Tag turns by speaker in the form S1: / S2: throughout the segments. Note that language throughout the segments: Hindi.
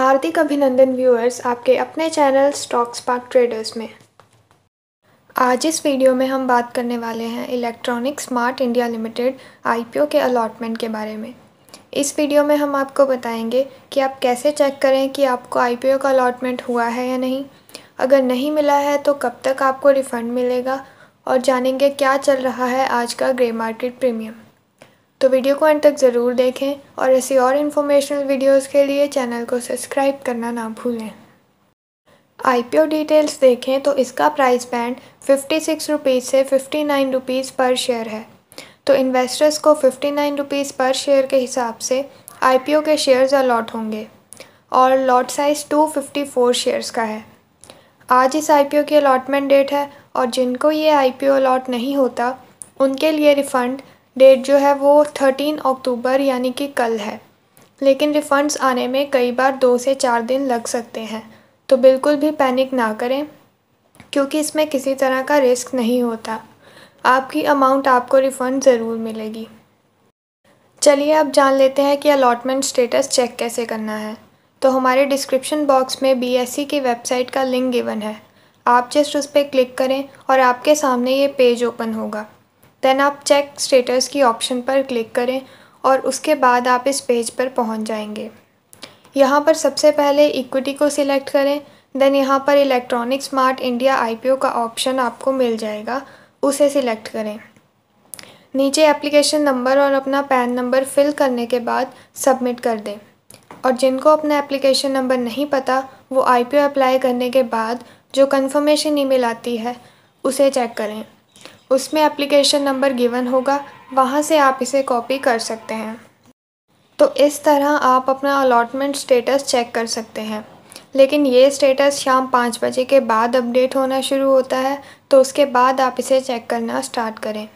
S1: हार्दिक अभिनंदन व्यूअर्स आपके अपने चैनल स्टॉक स्पार्क ट्रेडर्स में आज इस वीडियो में हम बात करने वाले हैं electronic smart India limited IPO के अलॉटमेंट के बारे में इस वीडियो में हम आपको बताएंगे कि आप कैसे चेक करें कि आपको आईपीओ का अलॉटमेंट हुआ है या नहीं अगर नहीं मिला है तो कब तक आपको रिफ़ंड मिलेगा और जानेंगे क्या चल रहा है आज का ग्रे मार्केट प्रीमियम तो वीडियो को अंत तक ज़रूर देखें और ऐसी और इन्फॉर्मेशनल वीडियोस के लिए चैनल को सब्सक्राइब करना ना भूलें आई डिटेल्स देखें तो इसका price band fifty six rupees से फिफ्टी नाइन रुपीज़ पर शेयर है तो इन्वेस्टर्स को फिफ्टी नाइन रुपीज़ पर शेयर के हिसाब से आई के शेयर्स अलॉट होंगे और lot size two fifty four shares का है आज इस आई की अलॉटमेंट डेट है और जिनको ये आई अलॉट नहीं होता उनके लिए रिफ़ंड डेट जो है वो थर्टीन अक्टूबर यानी कि कल है लेकिन रिफ़ंड्स आने में कई बार दो से चार दिन लग सकते हैं तो बिल्कुल भी पैनिक ना करें क्योंकि इसमें किसी तरह का रिस्क नहीं होता आपकी अमाउंट आपको रिफ़ंड ज़रूर मिलेगी चलिए अब जान लेते हैं कि अलॉटमेंट स्टेटस चेक कैसे करना है तो हमारे डिस्क्रिप्शन बॉक्स में बीएससी की वेबसाइट का लिंक गिवन है आप जस्ट उस पर क्लिक करें और आपके सामने ये पेज ओपन होगा देन आप चेक स्टेटस की ऑप्शन पर क्लिक करें और उसके बाद आप इस पेज पर पहुंच जाएंगे यहाँ पर सबसे पहले इक्विटी को सिलेक्ट करें देन यहाँ पर इलेक्ट्रॉनिक स्मार्ट इंडिया आईपीओ का ऑप्शन आपको मिल जाएगा उसे सिलेक्ट करें नीचे एप्लीकेशन नंबर और अपना पैन नंबर फिल करने के बाद सबमिट कर दें और जिनको अपना एप्लीकेशन नंबर नहीं पता वो आईपीओ अप्लाई करने के बाद जो कंफर्मेशन ईमेल आती है उसे चेक करें उसमें एप्लीकेशन नंबर गिवन होगा वहाँ से आप इसे कॉपी कर सकते हैं तो इस तरह आप अपना अलॉटमेंट स्टेटस चेक कर सकते हैं लेकिन ये स्टेटस शाम पाँच बजे के बाद अपडेट होना शुरू होता है तो उसके बाद आप इसे चेक करना स्टार्ट करें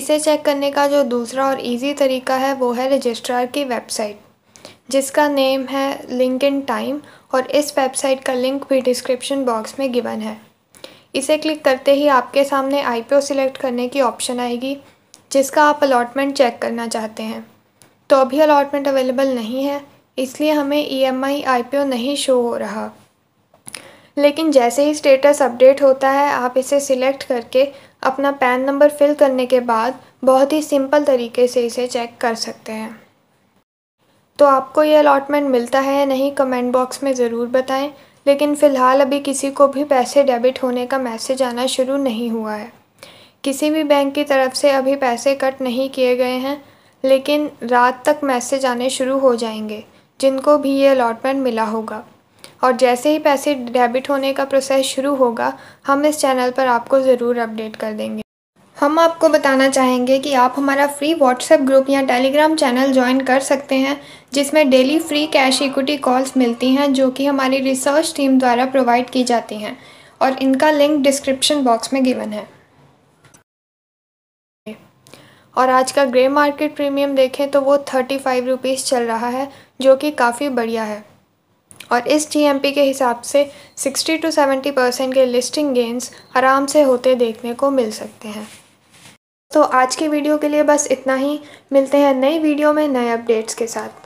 S1: इसे चेक करने का जो दूसरा और इजी तरीका है वो है रजिस्ट्रार की वेबसाइट जिसका नेम है लिंक इन टाइम और इस वेबसाइट का लिंक भी डिस्क्रिप्शन बॉक्स में गिवन है इसे क्लिक करते ही आपके सामने आई सिलेक्ट करने की ऑप्शन आएगी जिसका आप अलॉटमेंट चेक करना चाहते हैं तो अभी अलॉटमेंट अवेलेबल नहीं है इसलिए हमें E M I I P O नहीं शो हो रहा लेकिन जैसे ही स्टेटस अपडेट होता है आप इसे सिलेक्ट करके अपना पैन नंबर फिल करने के बाद बहुत ही सिंपल तरीके से इसे चेक कर सकते हैं तो आपको ये अलॉटमेंट मिलता है या नहीं कमेंट बॉक्स में ज़रूर बताएं लेकिन फ़िलहाल अभी किसी को भी पैसे डेबिट होने का मैसेज आना शुरू नहीं हुआ है किसी भी बैंक की तरफ से अभी पैसे कट नहीं किए गए हैं लेकिन रात तक मैसेज आने शुरू हो जाएंगे जिनको भी ये अलॉटमेंट मिला होगा और जैसे ही पैसे डेबिट होने का प्रोसेस शुरू होगा हम इस चैनल पर आपको ज़रूर अपडेट कर देंगे हम आपको बताना चाहेंगे कि आप हमारा फ्री व्हाट्सएप ग्रुप या टेलीग्राम चैनल ज्वाइन कर सकते हैं जिसमें daily free cash equity calls मिलती हैं जो कि हमारी रिसर्च टीम द्वारा प्रोवाइड की जाती हैं और इनका लिंक डिस्क्रिप्शन बॉक्स में गिवन है और आज का ग्रे मार्केट प्रीमियम देखें तो वो थर्टी फाइव रुपीज़ चल रहा है जो कि काफ़ी बढ़िया है और इस जीएमपी के हिसाब से सिक्सटी टू सेवेंटी परसेंट के लिस्टिंग गेंस आराम से होते देखने को मिल सकते हैं तो आज के वीडियो के लिए बस इतना ही मिलते हैं नई वीडियो में नए अपडेट्स के साथ